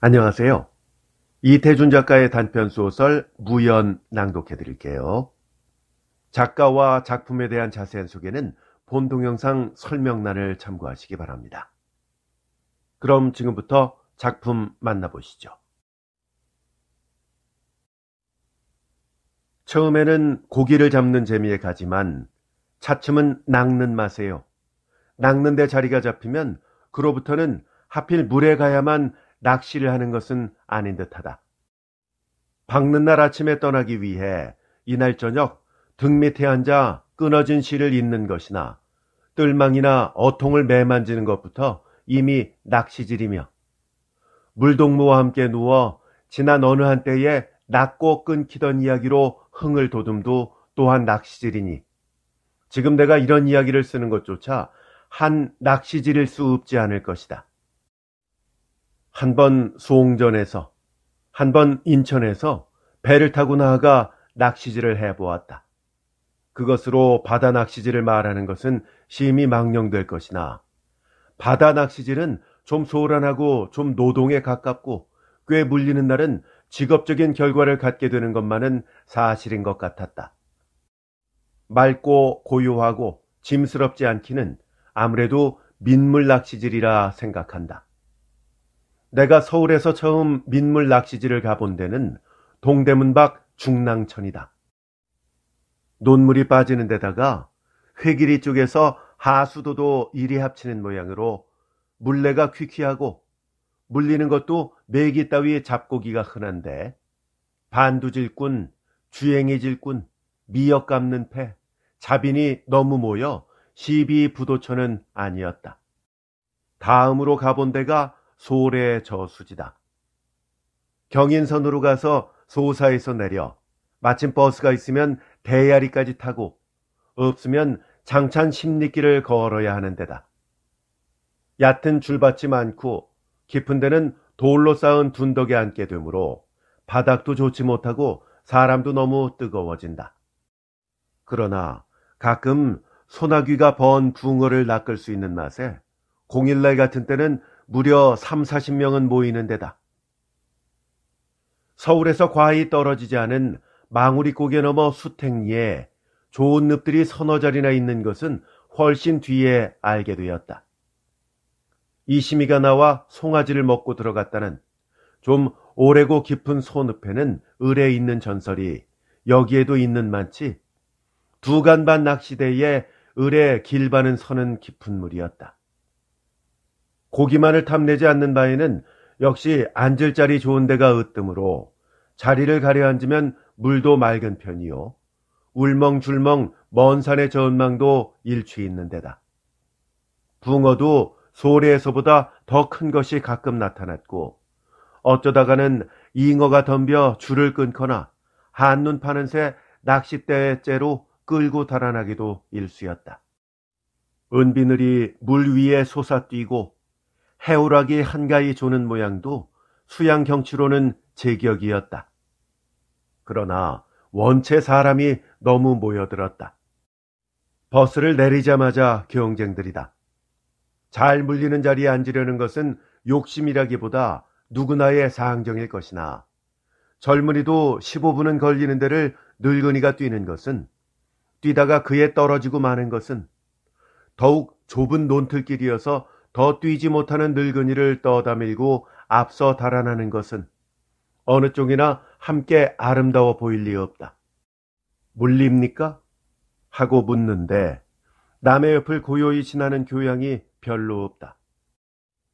안녕하세요. 이태준 작가의 단편 소설 무연 낭독해 드릴게요. 작가와 작품에 대한 자세한 소개는 본 동영상 설명란을 참고하시기 바랍니다. 그럼 지금부터 작품 만나보시죠. 처음에는 고기를 잡는 재미에 가지만 차츰은 낚는 맛에요. 낚는데 자리가 잡히면 그로부터는 하필 물에 가야만 낚시를 하는 것은 아닌 듯하다. 밝는 날 아침에 떠나기 위해 이날 저녁 등 밑에 앉아 끊어진 실을 잇는 것이나 뜰망이나 어통을 매만지는 것부터 이미 낚시질이며 물동무와 함께 누워 지난 어느 한때에 낮고 끊기던 이야기로 흥을 돋음도 또한 낚시질이니 지금 내가 이런 이야기를 쓰는 것조차 한 낚시질일 수 없지 않을 것이다. 한번수홍전에서한번 인천에서 배를 타고 나아가 낚시질을 해보았다. 그것으로 바다 낚시질을 말하는 것은 심히 망령될 것이나 바다 낚시질은 좀 소란하고 좀 노동에 가깝고 꽤 물리는 날은 직업적인 결과를 갖게 되는 것만은 사실인 것 같았다. 맑고 고요하고 짐스럽지 않기는 아무래도 민물 낚시질이라 생각한다. 내가 서울에서 처음 민물 낚시지를 가본 데는 동대문 밖 중랑천이다. 논물이 빠지는 데다가 회길이 쪽에서 하수도도 이리 합치는 모양으로 물레가 퀴퀴하고 물리는 것도 메기 따위 잡고기가 흔한데 반두질꾼, 주행이질꾼, 미역 감는 패, 자빈이 너무 모여 시비 부도처는 아니었다. 다음으로 가본 데가 소래 저수지다. 경인선으로 가서 소사에서 내려 마침 버스가 있으면 대야리까지 타고 없으면 장찬 십리길을 걸어야 하는 데다. 얕은 줄밭이 많고 깊은 데는 돌로 쌓은 둔덕에 앉게 되므로 바닥도 좋지 못하고 사람도 너무 뜨거워진다. 그러나 가끔 소나귀가 번 붕어를 낚을 수 있는 맛에 공일날 같은 때는 무려 3, 40명은 모이는 데다. 서울에서 과히 떨어지지 않은 망우리 고개 넘어 수택리에 좋은 늪들이 서너 자리나 있는 것은 훨씬 뒤에 알게 되었다. 이심이가 나와 송아지를 먹고 들어갔다는 좀 오래고 깊은 소늪에는 을에 있는 전설이 여기에도 있는 만치 두간반 낚시대에 을에 길바는 서는 깊은 물이었다. 고기만을 탐내지 않는 바에는 역시 앉을 자리 좋은 데가 으뜸으로 자리를 가려 앉으면 물도 맑은 편이요. 울멍줄멍 먼 산의 전망도 일취 있는 데다. 붕어도 소래에서보다 더 큰 것이 가끔 나타났고 어쩌다가는 잉어가 덤벼 줄을 끊거나 한눈 파는 새 낚싯대의 째로 끌고 달아나기도 일쑤였다. 은비늘이 물 위에 솟아뛰고 해오락이 한가히 조는 모양도 수양 경치로는 제격이었다. 그러나 원체 사람이 너무 모여들었다. 버스를 내리자마자 경쟁들이다. 잘 물리는 자리에 앉으려는 것은 욕심이라기보다 누구나의 사항정일 것이나 젊은이도 15분은 걸리는 데를 늙은이가 뛰는 것은 뛰다가 그에 떨어지고 마는 것은 더욱 좁은 논틀길이어서 더 뛰지 못하는 늙은이를 떠다밀고 앞서 달아나는 것은 어느 쪽이나 함께 아름다워 보일 리 없다. 물립니까? 하고 묻는데 남의 옆을 고요히 지나는 교양이 별로 없다.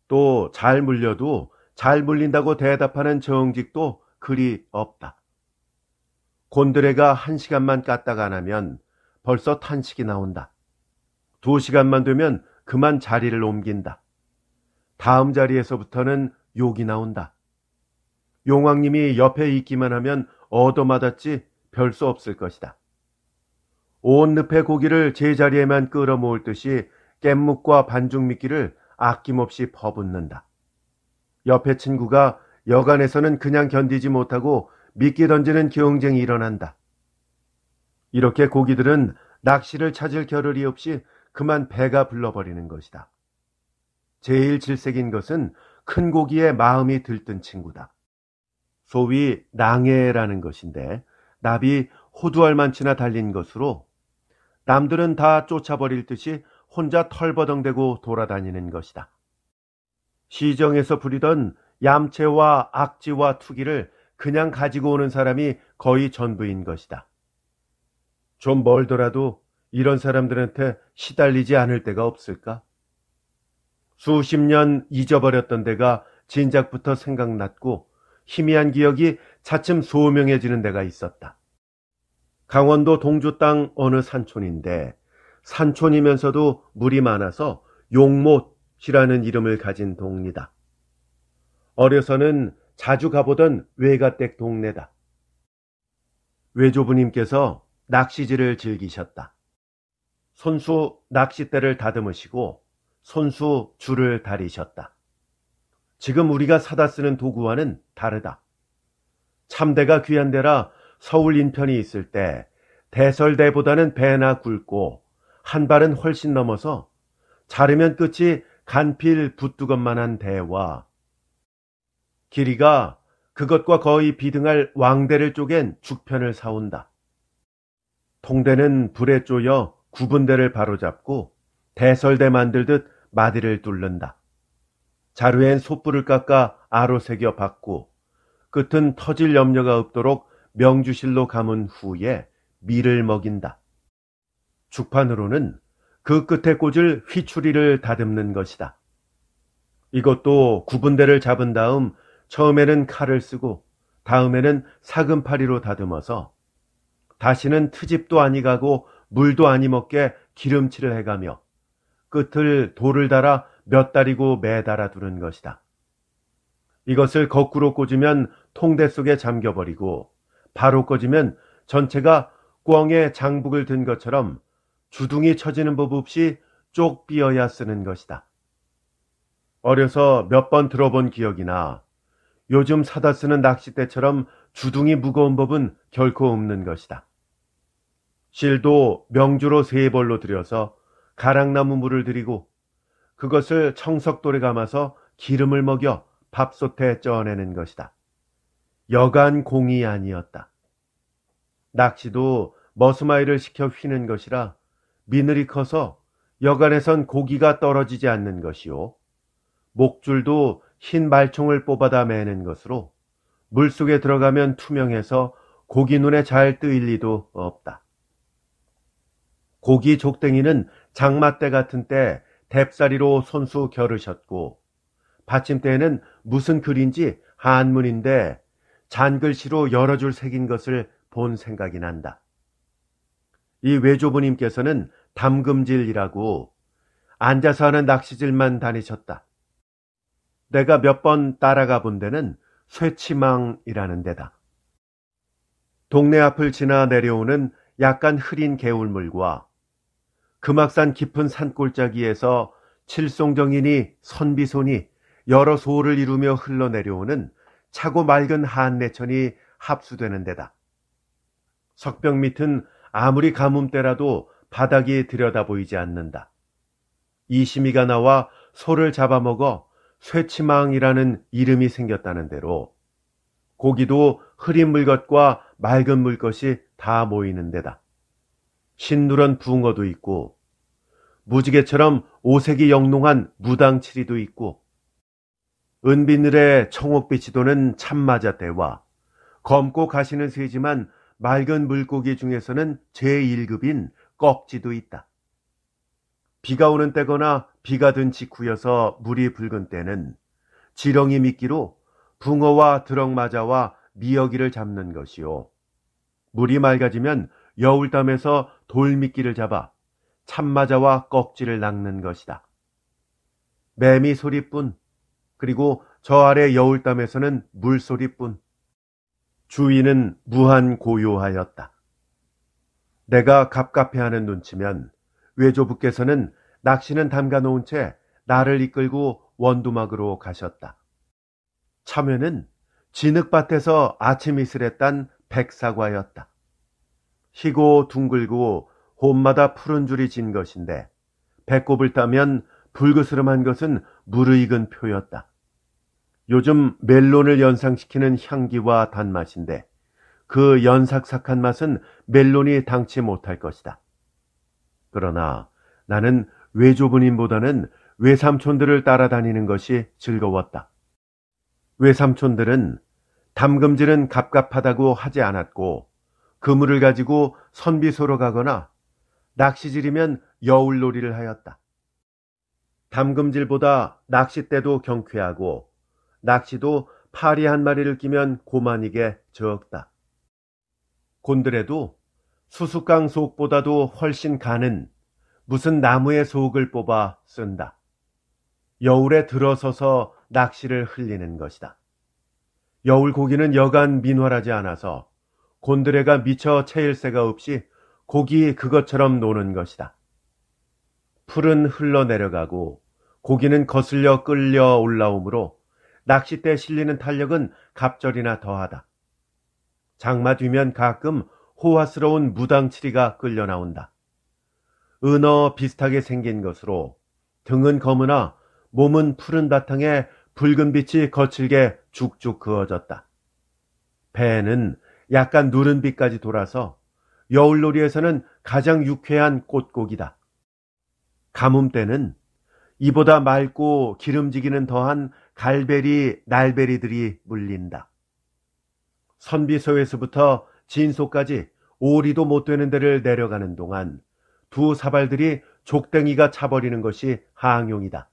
또 잘 물려도 잘 물린다고 대답하는 정직도 그리 없다. 곤드레가 한 시간만 깠다가 나면 벌써 탄식이 나온다. 두 시간만 되면 그만 자리를 옮긴다. 다음 자리에서부터는 욕이 나온다. 용왕님이 옆에 있기만 하면 얻어맞았지 별 수 없을 것이다. 온 늪의 고기를 제자리에만 끌어모을 듯이 깻묵과 반죽미끼를 아낌없이 퍼붓는다. 옆에 친구가 여간에서는 그냥 견디지 못하고 미끼 던지는 경쟁이 일어난다. 이렇게 고기들은 낚시를 찾을 겨를이 없이 그만 배가 불러버리는 것이다. 제일 질색인 것은 큰 고기에 마음이 들뜬 친구다. 소위 낭해라는 것인데 납이 호두알만치나 달린 것으로 남들은 다 쫓아버릴 듯이 혼자 털버덩대고 돌아다니는 것이다. 시정에서 부리던 얌체와 악지와 투기를 그냥 가지고 오는 사람이 거의 전부인 것이다. 좀 멀더라도 이런 사람들한테 시달리지 않을 때가 없을까? 수십 년 잊어버렸던 데가 진작부터 생각났고 희미한 기억이 차츰 소명해지는 데가 있었다. 강원도 동주 땅 어느 산촌인데 산촌이면서도 물이 많아서 용못이라는 이름을 가진 동리다. 어려서는 자주 가보던 외가댁 동네다. 외조부님께서 낚시질을 즐기셨다. 손수 낚싯대를 다듬으시고 손수 줄을 다리셨다. 지금 우리가 사다 쓰는 도구와는 다르다. 참대가 귀한 데라 서울 인편이 있을 때 대설대보다는 배나 굵고 한 발은 훨씬 넘어서 자르면 끝이 간필 붓두건만한 대와 길이가 그것과 거의 비등할 왕대를 쪼갠 죽편을 사온다. 통대는 불에 쪼여 구분대를 바로잡고 대설대 만들듯 마디를 뚫는다. 자루엔 솥불을 깎아 아로 새겨 박고 끝은 터질 염려가 없도록 명주실로 감은 후에 밀을 먹인다. 죽판으로는 그 끝에 꽂을 휘추리를 다듬는 것이다. 이것도 구분대를 잡은 다음 처음에는 칼을 쓰고 다음에는 사금파리로 다듬어서 다시는 트집도 아니 가고 물도 아니 먹게 기름칠을 해가며 끝을 돌을 달아 몇 달이고 매 달아 두는 것이다. 이것을 거꾸로 꽂으면 통대 속에 잠겨버리고 바로 꽂으면 전체가 꿩에 장북을 든 것처럼 주둥이 처지는 법 없이 쪽 삐어야 쓰는 것이다. 어려서 몇 번 들어본 기억이나 요즘 사다 쓰는 낚싯대처럼 주둥이 무거운 법은 결코 없는 것이다. 실도 명주로 세 벌로 들여서 가랑나무 물을 들이고 그것을 청석돌에 감아서 기름을 먹여 밥솥에 쪄내는 것이다. 여간 공이 아니었다. 낚시도 머스마이를 시켜 휘는 것이라 미늘이 커서 여간에선 고기가 떨어지지 않는 것이요. 목줄도 흰 말총을 뽑아다 매는 것으로 물속에 들어가면 투명해서 고기 눈에 잘 뜨일 리도 없다. 고기 족댕이는 장마 때 같은 때 뎁사리로 손수 겨르셨고 받침대에는 무슨 글인지 한문인데 잔글씨로 여러 줄 새긴 것을 본 생각이 난다. 이 외조부님께서는 담금질이라고 앉아서 하는 낚시질만 다니셨다. 내가 몇 번 따라가 본 데는 쇠치망이라는 데다. 동네 앞을 지나 내려오는 약간 흐린 개울물과 금악산 그 깊은 산골짜기에서 칠송정인이 선비손이 여러 소를 이루며 흘러내려오는 차고 맑은 한내천이 합수되는 데다. 석벽 밑은 아무리 가뭄때라도 바닥이 들여다보이지 않는다. 이심이가 나와 소를 잡아먹어 쇠치망이라는 이름이 생겼다는 대로 고기도 흐린 물것과 맑은 물것이 다 모이는 데다. 신누런 붕어도 있고 무지개처럼 오색이 영롱한 무당치리도 있고 은비늘의 청옥빛이 도는 참마자떼와 검고 가시는 새지만 맑은 물고기 중에서는 제1급인 꺽지도 있다. 비가 오는 때거나 비가 든 직후여서 물이 붉은 때는 지렁이 미끼로 붕어와 드럭마자와미역이를 잡는 것이요. 물이 맑아지면 여울담에서 돌미끼를 잡아 참마자와 꺽지를 낚는 것이다. 매미 소리뿐 그리고 저 아래 여울담에서는 물소리뿐 주위는 무한 고요하였다. 내가 갑갑해하는 눈치면 외조부께서는 낚시는 담가 놓은 채 나를 이끌고 원두막으로 가셨다. 참외는 진흙밭에서 아침 이슬에 딴 백사과였다. 희고 둥글고 홈마다 푸른 줄이 진 것인데 배꼽을 따면 불그스름한 것은 무르익은 표였다. 요즘 멜론을 연상시키는 향기와 단맛인데 그 연삭삭한 맛은 멜론이 당치 못할 것이다. 그러나 나는 외조부님보다는 외삼촌들을 따라다니는 것이 즐거웠다. 외삼촌들은 담금질은 갑갑하다고 하지 않았고 그물을 가지고 선비소로 가거나 낚시질이면 여울놀이를 하였다. 담금질보다 낚싯대도 경쾌하고 낚시도 파리 한 마리를 끼면 고만이게 적다. 곤드레도 수수깡 속보다도 훨씬 가는 무슨 나무의 속을 뽑아 쓴다. 여울에 들어서서 낚시를 흘리는 것이다. 여울 고기는 여간 민활하지 않아서 곤드레가 미처 채일 새가 없이 고기 그것처럼 노는 것이다. 풀은 흘러내려가고 고기는 거슬려 끌려 올라오므로 낚싯대 실리는 탄력은 갑절이나 더하다. 장마 뒤면 가끔 호화스러운 무당치리가 끌려 나온다. 은어 비슷하게 생긴 것으로 등은 검으나 몸은 푸른 바탕에 붉은 빛이 거칠게 죽죽 그어졌다. 배에는 약간 누른빛까지 돌아서 여울놀이에서는 가장 유쾌한 꽃고기다. 가뭄 때는 이보다 맑고 기름지기는 더한 갈베리, 날베리들이 물린다. 선비소에서부터 진소까지 오리도 못 되는 데를 내려가는 동안 두 사발들이 족댕이가 차버리는 것이 항용이다.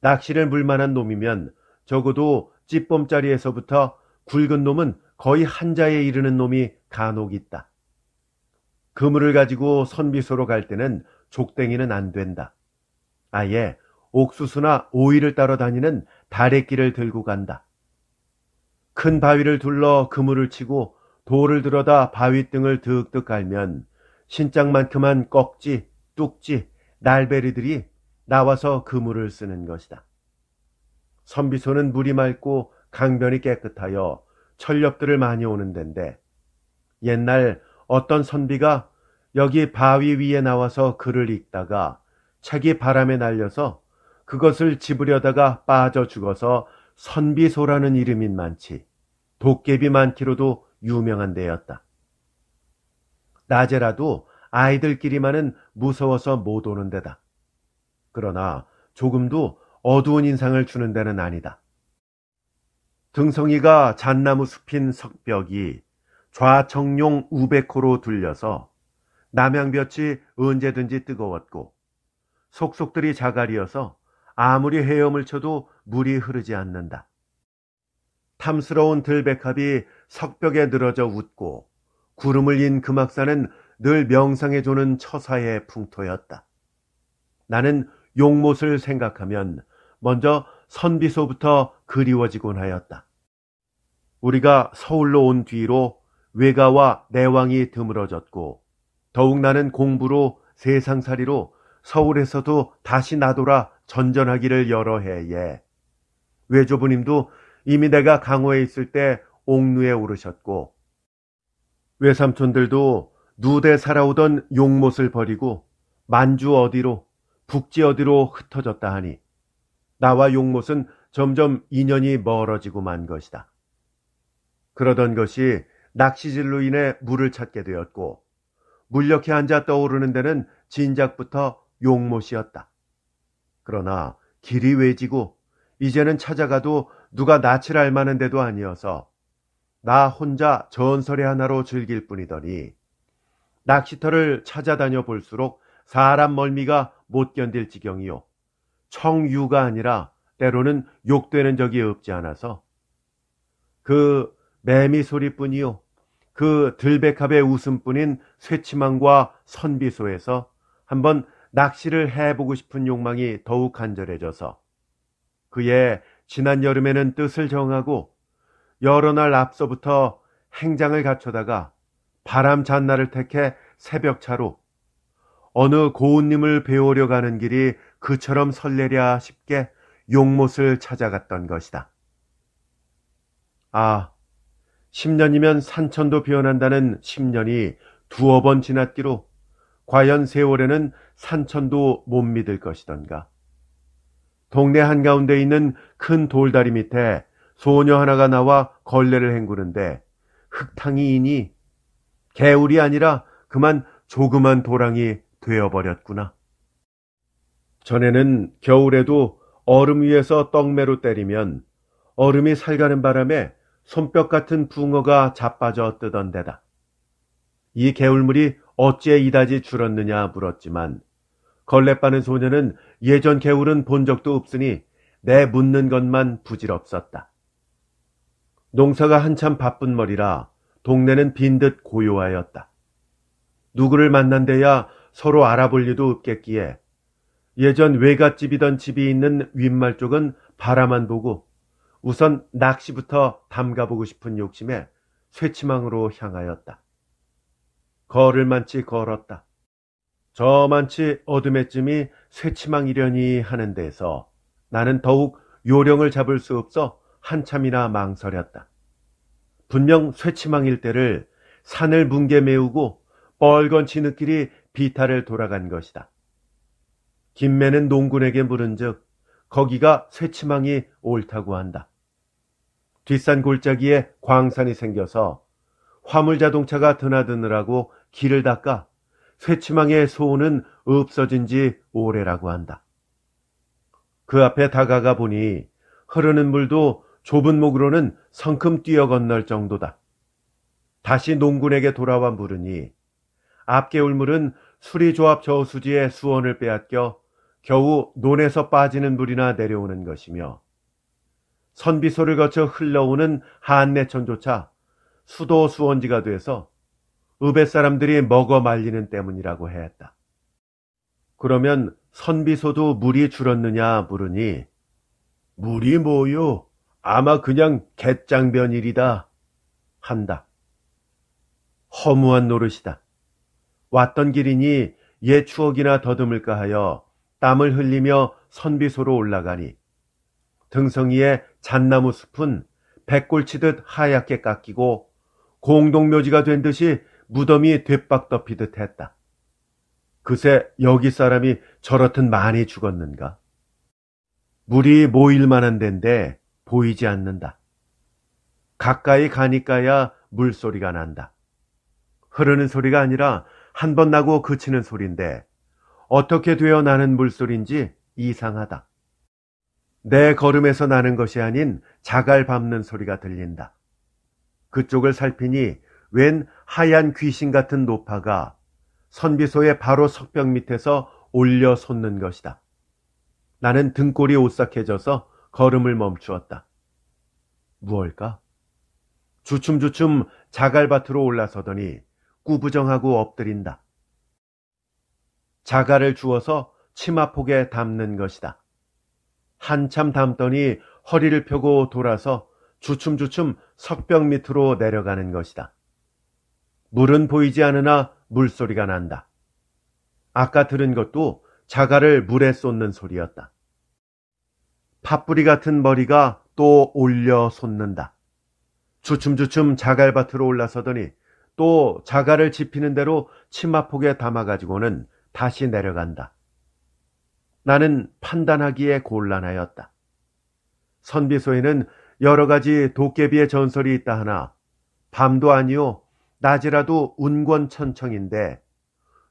낚시를 물만한 놈이면 적어도 찌범자리에서부터 굵은 놈은 거의 한자에 이르는 놈이 간혹 있다. 그물을 가지고 선비소로 갈 때는 족댕이는 안 된다. 아예 옥수수나 오이를 따러 다니는 다래끼를 들고 간다. 큰 바위를 둘러 그물을 치고 돌을 들어다 바위 등을 득득 갈면 신장만큼한 꺽지, 뚝지, 날베리들이 나와서 그물을 쓰는 것이다. 선비소는 물이 맑고 강변이 깨끗하여 철렵들을 많이 오는 데인데 옛날 어떤 선비가 여기 바위 위에 나와서 글을 읽다가 책이 바람에 날려서 그것을 집으려다가 빠져 죽어서 선비소라는 이름인 만치, 도깨비 만치로도 유명한 데였다. 낮에라도 아이들끼리만은 무서워서 못 오는 데다. 그러나 조금도 어두운 인상을 주는 데는 아니다. 등성이가 잣나무 숲인 석벽이 좌청룡 우백호로 둘려서 남양볕이 언제든지 뜨거웠고 속속들이 자갈이어서 아무리 헤엄을 쳐도 물이 흐르지 않는다. 탐스러운 들백합이 석벽에 늘어져 웃고 구름을 인 금악산은 그 늘 명상해주는 처사의 풍토였다. 나는 용못을 생각하면 먼저 선비소부터 그리워지곤 하였다. 우리가 서울로 온 뒤로 외가와 내왕이 드물어졌고 더욱 나는 공부로 세상살이로 서울에서도 다시 나돌아 전전하기를 여러 해에 외조부님도 이미 내가 강호에 있을 때 옥루에 오르셨고 외삼촌들도 누대 살아오던 용못을 버리고 만주 어디로 북지 어디로 흩어졌다 하니 나와 용못은 점점 인연이 멀어지고 만 것이다. 그러던 것이 낚시질로 인해 물을 찾게 되었고 물력에 앉아 떠오르는 데는 진작부터 용못이었다. 그러나 길이 외지고 이제는 찾아가도 누가 낯을 알 만한 데도 아니어서 나 혼자 전설의 하나로 즐길 뿐이더니 낚시터를 찾아다녀 볼수록 사람 멀미가 못 견딜 지경이요. 청유가 아니라 때로는 욕되는 적이 없지 않아서 그 매미 소리뿐이요 그 들백합의 웃음뿐인 쇠치망과 선비소에서 한번 낚시를 해보고 싶은 욕망이 더욱 간절해져서 그의 지난 여름에는 뜻을 정하고 여러 날 앞서부터 행장을 갖춰다가 바람 잔 날을 택해 새벽차로 어느 고운님을 배우려 가는 길이 그처럼 설레랴 싶게 용못을 찾아갔던 것이다. 아, 10년이면 산천도 변한다는 10년이 두어 번 지났기로 과연 세월에는 산천도 못 믿을 것이던가. 동네 한가운데 있는 큰 돌다리 밑에 소녀 하나가 나와 걸레를 헹구는데 흙탕이이니 개울이 아니라 그만 조그만 도랑이 되어버렸구나. 전에는 겨울에도 얼음 위에서 떡메로 때리면 얼음이 살가는 바람에 손뼉 같은 붕어가 자빠져 뜨던 데다. 이 개울물이 어찌에 이다지 줄었느냐 물었지만 걸레 빠는 소녀는 예전 개울은 본 적도 없으니 내 묻는 것만 부질없었다. 농사가 한참 바쁜 머리라 동네는 빈듯 고요하였다. 누구를 만난 데야 서로 알아볼 리도 없겠기에 예전 외갓집이던 집이 있는 윗말 쪽은 바라만 보고 우선 낚시부터 담가보고 싶은 욕심에 쇠치망으로 향하였다. 걸을만치 걸었다. 저만치 어둠의쯤이 쇠치망이려니 하는 데서 나는 더욱 요령을 잡을 수 없어 한참이나 망설였다. 분명 쇠치망일 때를 산을 뭉개 메우고 뻘건 진흙길이 비탈을 돌아간 것이다. 김매는 농군에게 물은즉 거기가 새치망이 옳다고 한다. 뒷산 골짜기에 광산이 생겨서 화물 자동차가 드나드느라고 길을 닦아 새치망의 소원은 없어진 지 오래라고 한다. 그 앞에 다가가 보니 흐르는 물도 좁은 목으로는 성큼 뛰어 건널 정도다. 다시 농군에게 돌아와 물으니 앞개울 물은 수리조합 저수지의 수원을 빼앗겨 겨우 논에서 빠지는 물이나 내려오는 것이며 선비소를 거쳐 흘러오는 한내천조차 수도 수원지가 돼서 읍의 사람들이 먹어 말리는 때문이라고 했다. 그러면 선비소도 물이 줄었느냐 물으니 물이 뭐요? 아마 그냥 갯장변일이다 한다. 허무한 노릇이다. 왔던 길이니 옛 추억이나 더듬을까 하여 땀을 흘리며 선비소로 올라가니 등성이에 잣나무 숲은 백골치듯 하얗게 깎이고 공동묘지가 된 듯이 무덤이 뒷박 덮이듯 했다. 그새 여기 사람이 저렇듯 많이 죽었는가? 물이 모일 만한 데인데 보이지 않는다. 가까이 가니까야 물소리가 난다. 흐르는 소리가 아니라 한 번 나고 그치는 소리인데 어떻게 되어 나는 물소린지 이상하다. 내 걸음에서 나는 것이 아닌 자갈 밟는 소리가 들린다. 그쪽을 살피니 웬 하얀 귀신 같은 노파가 선비소의 바로 석벽 밑에서 올려 솟는 것이다. 나는 등골이 오싹해져서 걸음을 멈추었다. 무얼까? 주춤주춤 자갈밭으로 올라서더니 꾸부정하고 엎드린다. 자갈을 주어서 치마폭에 담는 것이다. 한참 담더니 허리를 펴고 돌아서 주춤주춤 석벽 밑으로 내려가는 것이다. 물은 보이지 않으나 물소리가 난다. 아까 들은 것도 자갈을 물에 쏟는 소리였다. 팥뿌리 같은 머리가 또 올려 솟는다. 주춤주춤 자갈밭으로 올라서더니 또 자갈을 지히는 대로 치마폭에 담아가지고는 다시 내려간다. 나는 판단하기에 곤란하였다. 선비소에는 여러 가지 도깨비의 전설이 있다 하나 밤도 아니요 낮이라도 운권천청인데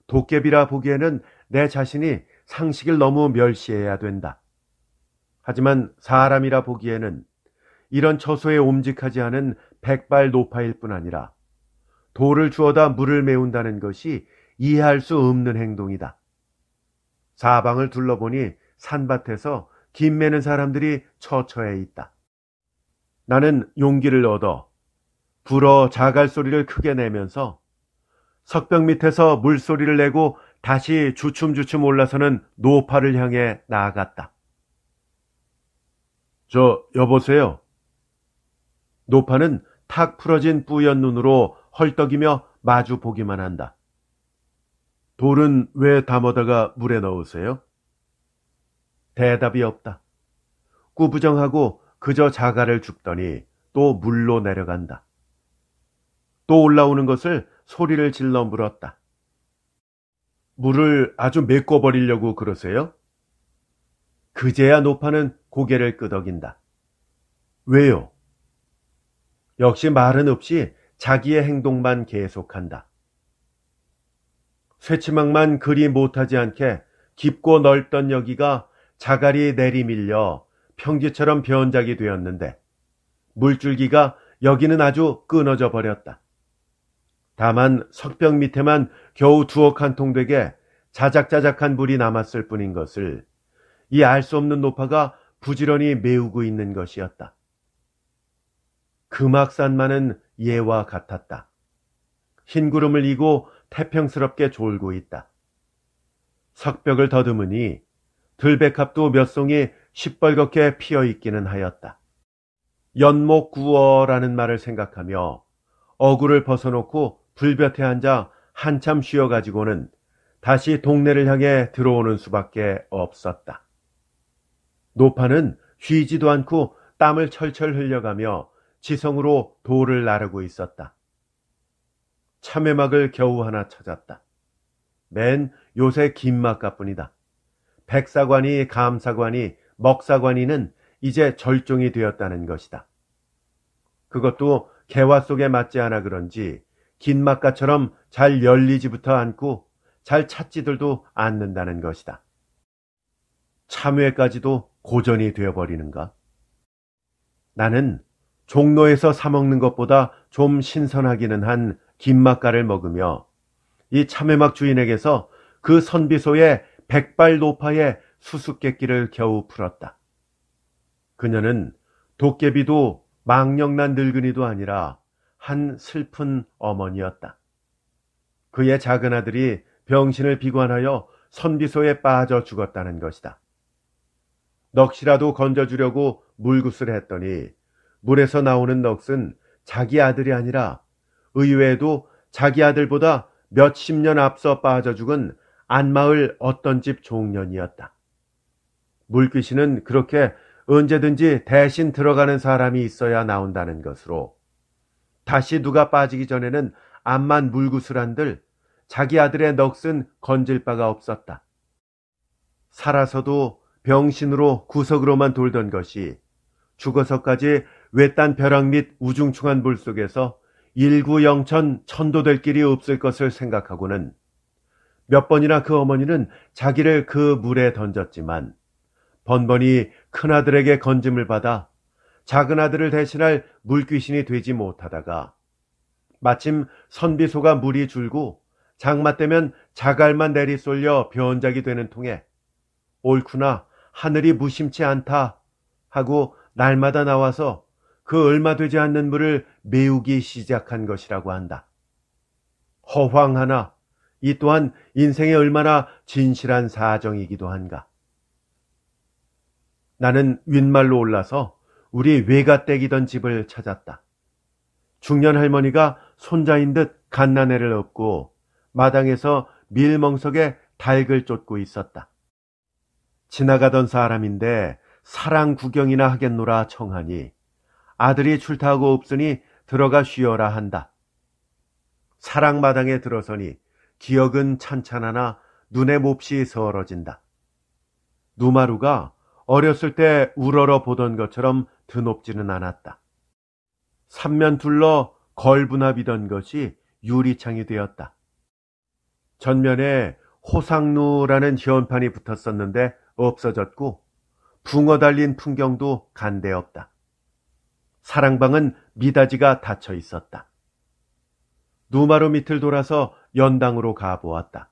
도깨비라 보기에는 내 자신이 상식을 너무 멸시해야 된다. 하지만 사람이라 보기에는 이런 처소에 움직하지 않은 백발 노파일 뿐 아니라 돌을 주워다 물을 메운다는 것이 이해할 수 없는 행동이다. 사방을 둘러보니 산밭에서 김 매는 사람들이 처처해 있다. 나는 용기를 얻어 불어 자갈 소리를 크게 내면서 석벽 밑에서 물소리를 내고 다시 주춤주춤 올라서는 노파를 향해 나아갔다. 저, 여보세요? 노파는 탁 풀어진 뿌연 눈으로 헐떡이며 마주 보기만 한다. 돌은 왜 담아다가 물에 넣으세요? 대답이 없다. 꾸부정하고 그저 자갈을 죽더니 또 물로 내려간다. 또 올라오는 것을 소리를 질러 물었다. 물을 아주 메꿔버리려고 그러세요? 그제야 노파는 고개를 끄덕인다. 왜요? 역시 말은 없이 자기의 행동만 계속한다. 쇠치망만 그리 못하지 않게 깊고 넓던 여기가 자갈이 내리밀려 평지처럼 변작이 되었는데 물줄기가 여기는 아주 끊어져 버렸다. 다만 석벽 밑에만 겨우 두억 한 통 되게 자작자작한 물이 남았을 뿐인 것을 이 알 수 없는 노파가 부지런히 메우고 있는 것이었다. 금악산만은 예와 같았다. 흰 구름을 이고 태평스럽게 졸고 있다. 석벽을 더듬으니 들백합도 몇 송이 시뻘겋게 피어 있기는 하였다. 연목 구어라는 말을 생각하며 어구를 벗어놓고 불볕에 앉아 한참 쉬어가지고는 다시 동네를 향해 들어오는 수밖에 없었다. 노파는 쉬지도 않고 땀을 철철 흘려가며 지성으로 돌을 나르고 있었다. 참외막을 겨우 하나 찾았다. 맨 요새 긴 막가뿐이다. 백사관이 감사관이 먹사관이는 이제 절종이 되었다는 것이다. 그것도 개화 속에 맞지 않아 그런지 긴 막가처럼 잘 열리지부터 않고 잘 찾지들도 않는다는 것이다. 참외까지도 고전이 되어버리는가? 나는 종로에서 사먹는 것보다 좀 신선하기는 한 김막가를 먹으며 이 참외막 주인에게서 그 선비소의 백발 노파의 수수께끼를 겨우 풀었다. 그녀는 도깨비도 망령난 늙은이도 아니라 한 슬픈 어머니였다. 그의 작은 아들이 병신을 비관하여 선비소에 빠져 죽었다는 것이다. 넋이라도 건져주려고 물굿을 했더니 물에서 나오는 넋은 자기 아들이 아니라 의외에도 자기 아들보다 몇 십 년 앞서 빠져 죽은 안마을 어떤 집 종년이었다. 물귀신은 그렇게 언제든지 대신 들어가는 사람이 있어야 나온다는 것으로 다시 누가 빠지기 전에는 암만 물구슬한들 자기 아들의 넋은 건질 바가 없었다. 살아서도 병신으로 구석으로만 돌던 것이 죽어서까지 외딴 벼락 및 우중충한 물 속에서 일구영천 천도될 길이 없을 것을 생각하고는 몇 번이나 그 어머니는 자기를 그 물에 던졌지만 번번이 큰아들에게 건짐을 받아 작은아들을 대신할 물귀신이 되지 못하다가 마침 선비소가 물이 줄고 장마 때면 자갈만 내리 쏠려 변작이 되는 통에 옳구나 하늘이 무심치 않다 하고 날마다 나와서 그 얼마 되지 않는 물을 메우기 시작한 것이라고 한다. 허황하나 이 또한 인생에 얼마나 진실한 사정이기도 한가. 나는 윗말로 올라서 우리 외가 댁이던 집을 찾았다. 중년 할머니가 손자인 듯 갓난애를 업고 마당에서 밀멍석에 닭을 쫓고 있었다. 지나가던 사람인데 사랑 구경이나 하겠노라 청하니 아들이 출타하고 없으니 들어가 쉬어라 한다. 사랑마당에 들어서니 기억은 찬찬하나 눈에 몹시 서러진다. 누마루가 어렸을 때 우러러 보던 것처럼 드높지는 않았다. 삼면 둘러 걸분합이던 것이 유리창이 되었다. 전면에 호상루라는 현판이 붙었었는데 없어졌고 붕어 달린 풍경도 간대없다 사랑방은 미닫이가 닫혀 있었다. 누마로 밑을 돌아서 연당으로 가보았다.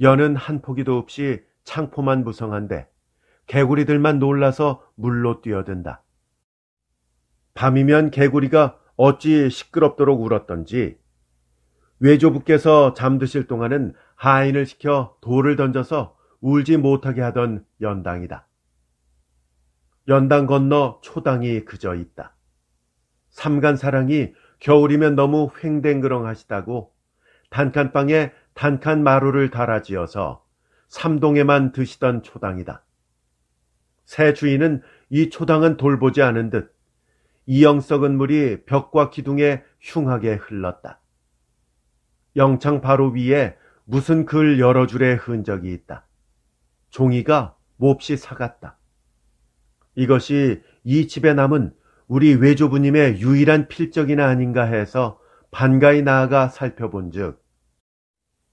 연은 한 포기도 없이 창포만 무성한데 개구리들만 놀라서 물로 뛰어든다. 밤이면 개구리가 어찌 시끄럽도록 울었던지 외조부께서 잠드실 동안은 하인을 시켜 돌을 던져서 울지 못하게 하던 연당이다. 연당 건너 초당이 그저 있다. 삼간사랑이 겨울이면 너무 횡댕그렁하시다고 단칸방에 단칸 마루를 달아지어서 삼동에만 드시던 초당이다. 새 주인은 이 초당은 돌보지 않은 듯 이영 석은 물이 벽과 기둥에 흉하게 흘렀다. 영창 바로 위에 무슨 글 여러 줄의 흔적이 있다. 종이가 몹시 사갔다. 이것이 이 집에 남은 우리 외조부님의 유일한 필적이나 아닌가 해서 반가이 나아가 살펴본 즉,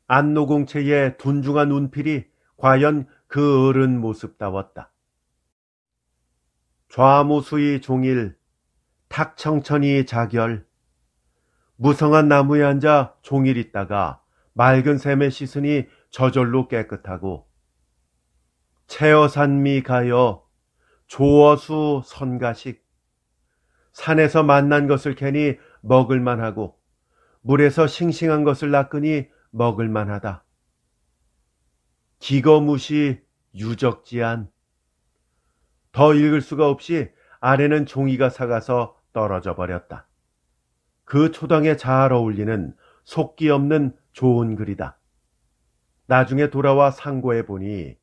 안노공채의 둔중한 운필이 과연 그 어른 모습다웠다. 좌무수의 종일, 탁청천이 자결, 무성한 나무에 앉아 종일 있다가 맑은 샘에 씻으니 저절로 깨끗하고, 채어산미 가여 조어수 선가식. 산에서 만난 것을 캐니 먹을만하고 물에서 싱싱한 것을 낚으니 먹을만하다. 기거무시 유적지한더 읽을 수가 없이 아래는 종이가 사가서 떨어져 버렸다. 그 초당에 잘 어울리는 속기 없는 좋은 글이다. 나중에 돌아와 상고해 보니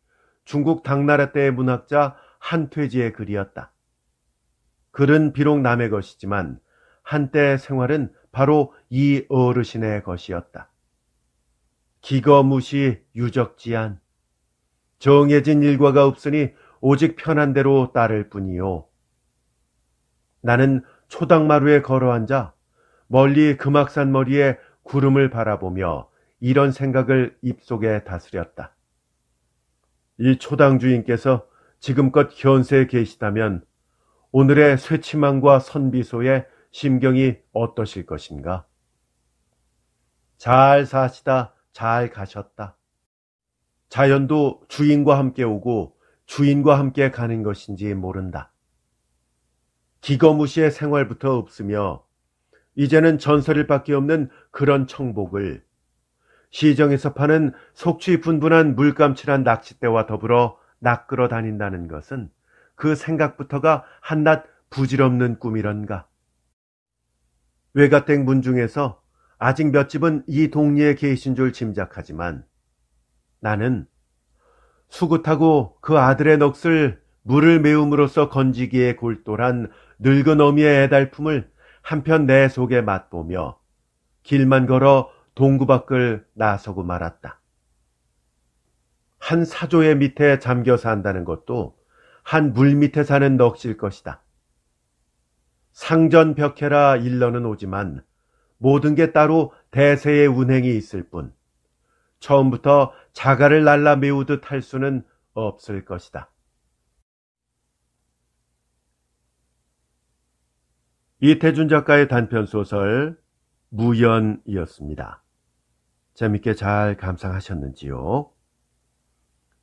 중국 당나라 때의 문학자 한 퇴지의 글이었다. 글은 비록 남의 것이지만 한때 생활은 바로 이 어르신의 것이었다. 기거무시 유적지한 정해진 일과가 없으니 오직 편한 대로 따를 뿐이요. 나는 초당마루에 걸어앉아 멀리 금악산 머리에 구름을 바라보며 이런 생각을 입속에 다스렸다. 이 초당 주인께서 지금껏 현세에 계시다면 오늘의 쇠치망과 선비소의 심경이 어떠실 것인가? 잘 사시다, 잘 가셨다. 자연도 주인과 함께 오고 주인과 함께 가는 것인지 모른다. 기거무시의 생활부터 없으며 이제는 전설일 밖에 없는 그런 청복을 시정에서 파는 속취 분분한 물감칠한 낚싯대와 더불어 낚으러 다닌다는 것은 그 생각부터가 한낱 부질없는 꿈이런가. 외가댁 문중에서 아직 몇 집은 이 동리에 계신 줄 짐작하지만 나는 수구 하고그 아들의 넋을 물을 메움으로써 건지기에 골똘한 늙은 어미의 애달픔을 한편 내 속에 맛보며 길만 걸어 동구 밖을 나서고 말았다. 한 사조의 밑에 잠겨 산다는 것도 한 물 밑에 사는 넋일 것이다. 상전 벽해라 일러는 오지만 모든 게 따로 대세의 운행이 있을 뿐 처음부터 자가를 날라 메우듯 할 수는 없을 것이다. 이태준 작가의 단편 소설 무연이었습니다. 재밌게 잘 감상하셨는지요?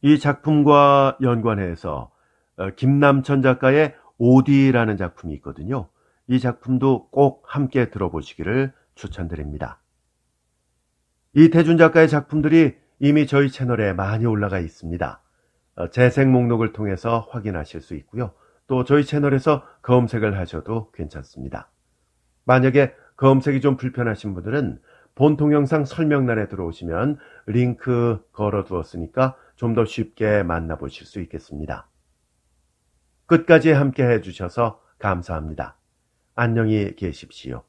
이 작품과 연관해서 어, 김남천 작가의 오디라는 작품이 있거든요. 이 작품도 꼭 함께 들어보시기를 추천드립니다. 이태준 작가의 작품들이 이미 저희 채널에 많이 올라가 있습니다. 어, 재생 목록을 통해서 확인하실 수 있고요. 또 저희 채널에서 검색을 하셔도 괜찮습니다. 만약에 검색이 좀 불편하신 분들은 본 동영상 설명란에 들어오시면 링크 걸어두었으니까 좀 더 쉽게 만나보실 수 있겠습니다. 끝까지 함께 해주셔서 감사합니다. 안녕히 계십시오.